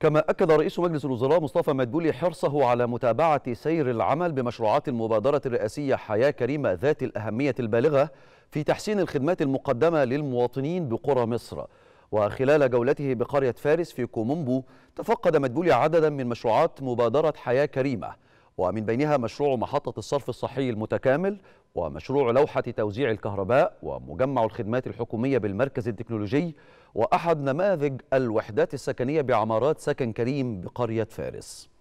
كما أكد رئيس مجلس الوزراء مصطفى مدبولي حرصه على متابعة سير العمل بمشروعات المبادرة الرئاسية حياة كريمة ذات الأهمية البالغة في تحسين الخدمات المقدمة للمواطنين بقرى مصر وخلال جولته بقرية فارس في كومومبو تفقد مدبولي عددا من مشروعات مبادرة حياة كريمة ومن بينها مشروع محطة الصرف الصحي المتكامل ومشروع لوحة توزيع الكهرباء ومجمع الخدمات الحكومية بالمركز التكنولوجي وأحد نماذج الوحدات السكنية بعمارات سكن كريم بقرية فارس